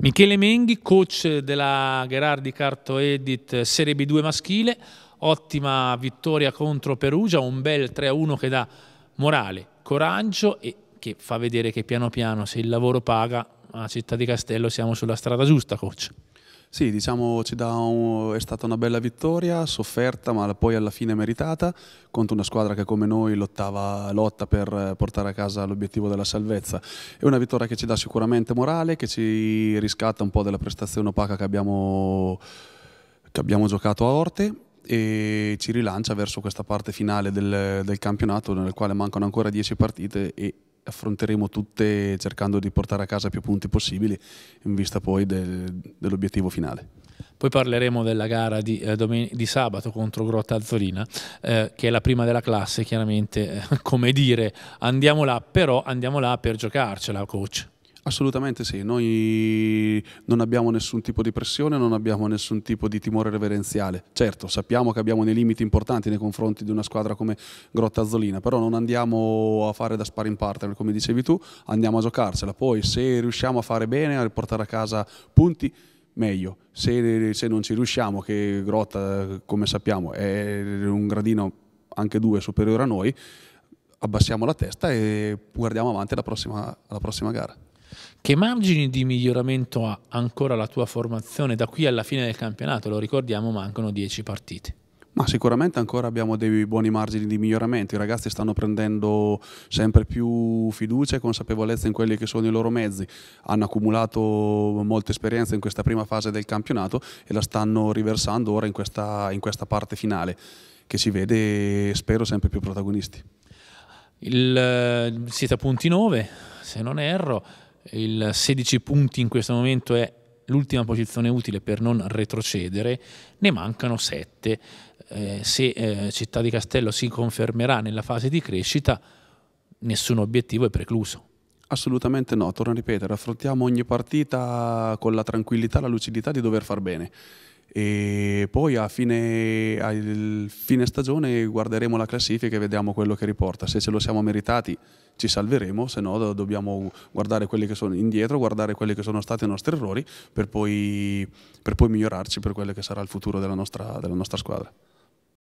Michele Menghi, coach della Gherardi Carto Edit Serie B2 maschile, ottima vittoria contro Perugia, un bel 3-1 che dà morale, coraggio e che fa vedere che piano piano se il lavoro paga a Città di Castello siamo sulla strada giusta, coach. Sì, diciamo un, è stata una bella vittoria, sofferta ma poi alla fine meritata, contro una squadra che come noi lottava, lotta per portare a casa l'obiettivo della salvezza. È una vittoria che ci dà sicuramente morale, che ci riscatta un po' della prestazione opaca che abbiamo, che abbiamo giocato a Orte e ci rilancia verso questa parte finale del, del campionato nel quale mancano ancora 10 partite e affronteremo tutte cercando di portare a casa più punti possibili in vista poi del, dell'obiettivo finale. Poi parleremo della gara di, eh, di sabato contro Grotta Azzolina, eh, che è la prima della classe, chiaramente, eh, come dire, andiamo là, però andiamo là per giocarcela, coach. Assolutamente sì, noi non abbiamo nessun tipo di pressione, non abbiamo nessun tipo di timore reverenziale. Certo, sappiamo che abbiamo dei limiti importanti nei confronti di una squadra come Grotta Azzolina, però non andiamo a fare da sparring partner, come dicevi tu, andiamo a giocarcela. Poi se riusciamo a fare bene, a portare a casa punti, meglio. Se, se non ci riusciamo, che Grotta, come sappiamo, è un gradino anche due superiore a noi, abbassiamo la testa e guardiamo avanti alla prossima, alla prossima gara. Che margini di miglioramento ha ancora la tua formazione da qui alla fine del campionato? Lo ricordiamo, mancano 10 partite. Ma sicuramente ancora abbiamo dei buoni margini di miglioramento, i ragazzi stanno prendendo sempre più fiducia e consapevolezza in quelli che sono i loro mezzi, hanno accumulato molta esperienza in questa prima fase del campionato e la stanno riversando ora in questa, in questa parte finale che si vede, spero, sempre più protagonisti. Il, siete a punti 9, se non erro il 16 punti in questo momento è l'ultima posizione utile per non retrocedere, ne mancano 7. Eh, se eh, Città di Castello si confermerà nella fase di crescita, nessun obiettivo è precluso. Assolutamente no, torno a ripetere, affrontiamo ogni partita con la tranquillità, la lucidità di dover far bene e poi a fine, a fine, stagione guarderemo la classifica e vediamo quello che riporta. Se ce lo siamo meritati ci salveremo, se no dobbiamo guardare quelli che sono indietro, guardare quelli che sono stati i nostri errori per poi, per poi migliorarci per quello che sarà il futuro della nostra, della nostra squadra.